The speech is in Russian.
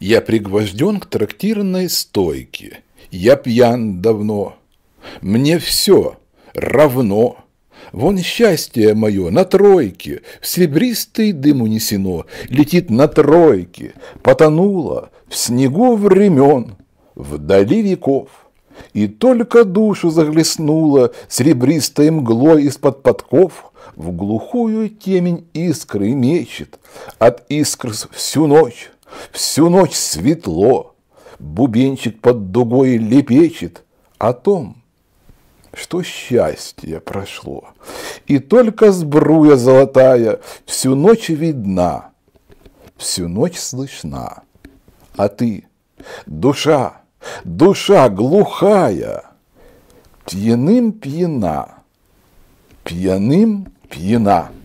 Я пригвожден к трактирной стойке. Я пьян давно. Мне все равно. Вон счастье мое на тройке, в серебристый дым унесено, летит на тройке, потонуло в снегу времен, вдали веков. И только душу заглеснула серебристой мглой из-под подков, в глухую темень искры мечет, от искр всю ночь. Всю ночь светло, бубенчик под дугой лепечет о том, что счастье прошло. И только сбруя золотая всю ночь видна, всю ночь слышна. А ты, душа, душа глухая, пьяным пьяна, пьяным пьяна.